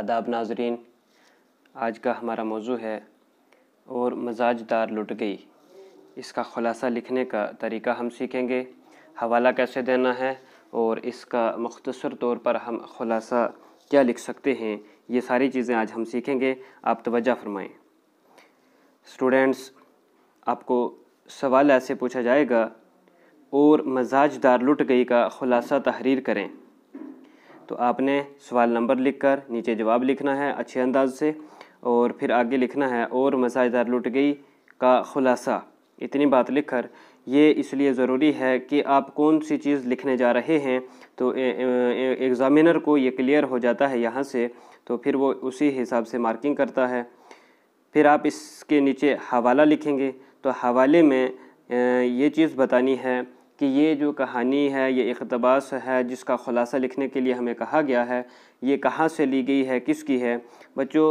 आदाब नाजरीन आज का हमारा मौजू है और मजाजदार लुट गई इसका ख़ुलासा लिखने का तरीका हम सीखेंगे हवाला कैसे देना है और इसका मख्तसर तौर पर हम ख़ुलासा क्या लिख सकते हैं ये सारी चीज़ें आज हम सीखेंगे आप तोज्जा फरमाएँ स्टूडेंट्स आपको सवाल ऐसे पूछा जाएगा और मजाजदार लुट गई का ख़ुलासा तहरीर करें तो आपने सवाल नंबर लिखकर नीचे जवाब लिखना है अच्छे अंदाज से और फिर आगे लिखना है और मसाजदार लुट गई का खुलासा इतनी बात लिखकर ये इसलिए ज़रूरी है कि आप कौन सी चीज़ लिखने जा रहे हैं तो एग्ज़ामिनर को ये क्लियर हो जाता है यहाँ से तो फिर वो उसी हिसाब से मार्किंग करता है फिर आप इसके नीचे हवाला लिखेंगे तो हवाले में ये चीज़ बतानी है कि ये जो कहानी है ये इकतबास है जिसका ख़ुलासा लिखने के लिए हमें कहा गया है ये कहाँ से ली गई है किसकी है बच्चों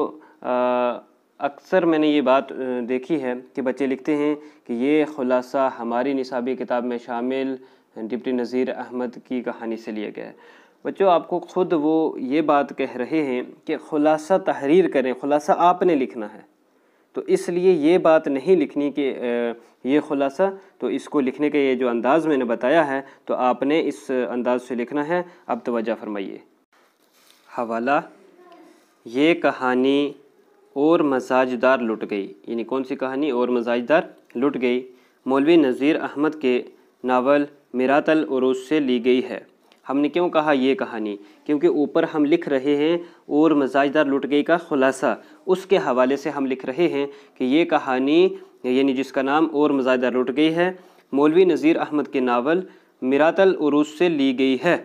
अक्सर मैंने ये बात देखी है कि बच्चे लिखते हैं कि ये ख़ुलासा हमारी निसाबी किताब में शामिल डिप्टी नज़ीर अहमद की कहानी से लिया गया है बच्चों आपको ख़ुद वो ये बात कह रहे हैं कि ख़ुलासा तहरीर करें ख़ुलासा आपने लिखना है तो इसलिए ये बात नहीं लिखनी कि ये ख़ुलासा तो इसको लिखने के ये जो अंदाज़ मैंने बताया है तो आपने इस अंदाज़ से लिखना है अब तोज्जा फरमाइए हवाला ये कहानी और मजाजदार लुट गई यानी कौन सी कहानी और मजाजदार लुट गई मौलवी नज़ीर अहमद के नावल मिरातल उरूस से ली गई है हमने क्यों कहा ये कहानी क्योंकि ऊपर हम लिख रहे हैं और मजाजदार लुट गई का खुलासा उसके हवाले से हम लिख रहे हैं कि ये कहानी यानी जिसका नाम और मजाजदार लुट गई है मौलवी नज़ीर अहमद के नावल मिरातल उरूस से ली गई है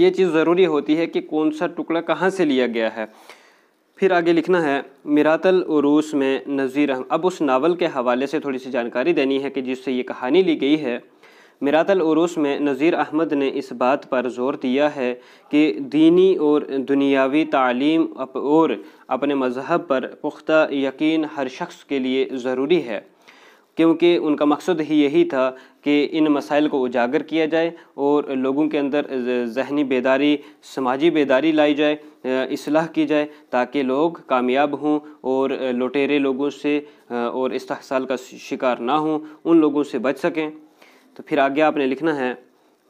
ये चीज़ ज़रूरी होती है कि कौन सा टुकड़ा कहाँ से लिया गया है फिर आगे लिखना है मिरातल उरूस में नज़ीर अब उस नावल के हवाले से थोड़ी सी जानकारी देनी है कि जिससे ये कहानी ली गई है मिरातल उरूस में नज़ीर अहमद ने इस बात पर जोर दिया है कि दीनी और दुनियावी तालीम और अपने मजहब पर पुख्ता यकीन हर शख्स के लिए ज़रूरी है क्योंकि उनका मकसद ही यही था कि इन मसाइल को उजागर किया जाए और लोगों के अंदर जहनी बेदारी समाजी बेदारी लाई जाए असलाह की जाए ताकि लोग कामयाब हों और लुटेरे लोगों से और इस्तहसाल का शिकार ना हों उन लोगों से बच सकें तो फिर आगे आपने लिखना है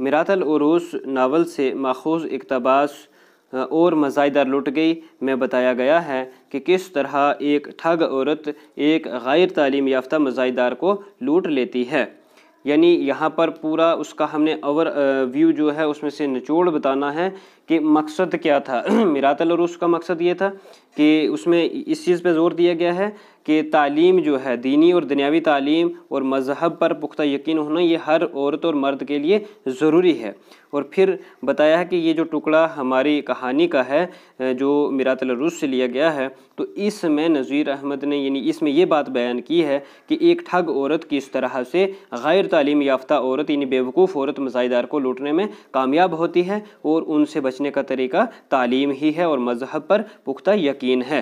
मिरातल उरूस नावल से माखूज इकतबास और मज़ायदार लुट गई में बताया गया है कि किस तरह एक ठग औरत एक गैर तालीम याफ्ता मज़ायदार को लूट लेती है यानी यहाँ पर पूरा उसका हमने ओवर व्यू जो है उसमें से निचोड़ बताना है कि मकसद क्या था मिरातल और उसका मकसद ये था कि उसमें इस चीज़ पे जोर दिया गया है कि तालीम जो है दीनी और दुनियावी तालीम और मज़हब पर पुख्ता यकीन होना ये हर औरत और मर्द के लिए ज़रूरी है और फिर बताया है कि ये जो टुकड़ा हमारी कहानी का है जो मीरा रूस से लिया गया है तो इसमें नज़ीर अहमद ने यानी इसमें यह बात बयान की है कि एक ठग औरत किस तरह से गैर तालीम याफ्ता औरत यानी बेवकूफ़ औरत मज़ादार को लूटने में कामयाब होती है और उनसे बचने का तरीका तालीम ही है और मज़हब पर पुख्ता यकीन है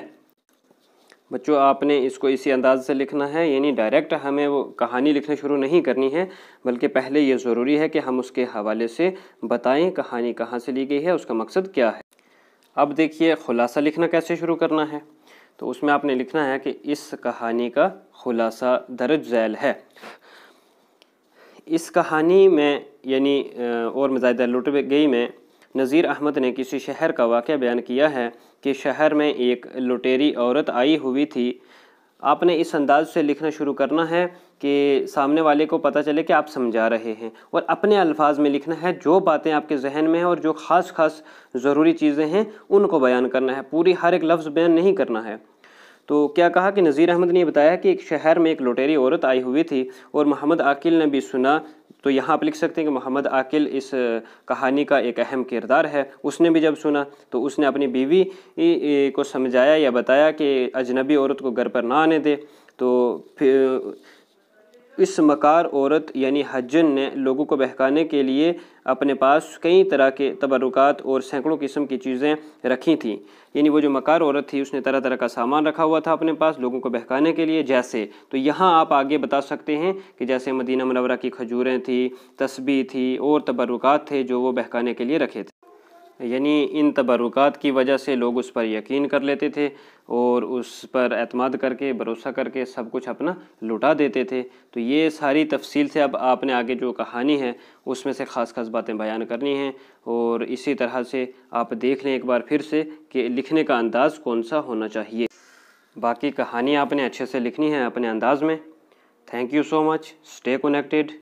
बच्चों आपने इसको इसी अंदाज से लिखना है यानी डायरेक्ट हमें वो कहानी लिखना शुरू नहीं करनी है बल्कि पहले ये ज़रूरी है कि हम उसके हवाले से बताएं कहानी कहाँ से ली गई है उसका मकसद क्या है अब देखिए खुलासा लिखना कैसे शुरू करना है तो उसमें आपने लिखना है कि इस कहानी का खुलासा दरज झैल है इस कहानी में यानी और मजाद लुट गई में नज़ीर अहमद ने किसी शहर का वाक़ बयान किया है कि शहर में एक लुटेरी औरत आई हुई थी आपने इस अंदाज से लिखना शुरू करना है कि सामने वाले को पता चले कि आप समझा रहे हैं और अपने अल्फाज में लिखना है जो बातें आपके जहन में हैं और जो ख़ास ख़ास ज़रूरी चीज़ें हैं उनको बयान करना है पूरी हर एक लफ्ज़ बयान नहीं करना है तो क्या कहा कि नज़ीर अहमद ने बताया कि एक शहर में एक लुटेरी औरत आई हुई थी और मोहम्मद आकिल ने भी सुना तो यहाँ आप लिख सकते हैं कि मोहम्मद आकिल इस कहानी का एक अहम किरदार है उसने भी जब सुना तो उसने अपनी बीवी को समझाया या बताया कि अजनबी औरत को घर पर ना आने दे तो फिर इस मकार औरत यानी हजन ने लोगों को बहकाने के लिए अपने पास कई तरह के तबरुकात और सैकड़ों किस्म की चीज़ें रखी थीं यानी वो जो मकार औरत थी उसने तरह तरह का सामान रखा हुआ था अपने पास लोगों को बहकाने के लिए जैसे तो यहाँ आप आगे बता सकते हैं कि जैसे मदीना मनवरा की खजूरें थी तस्बी थी और तबरुक थे जो वो बहकाने के लिए रखे थे यानी इन तबरुकात की वजह से लोग उस पर यकीन कर लेते थे और उस पर अतमाद करके भरोसा करके सब कुछ अपना लुटा देते थे तो ये सारी तफसील से अब आपने आगे जो कहानी है उसमें से ख़ास ख़ास बातें बयान करनी हैं और इसी तरह से आप देख लें एक बार फिर से कि लिखने का अंदाज़ कौन सा होना चाहिए बाकी कहानी आपने अच्छे से लिखनी है अपने अंदाज़ में thank you so much stay connected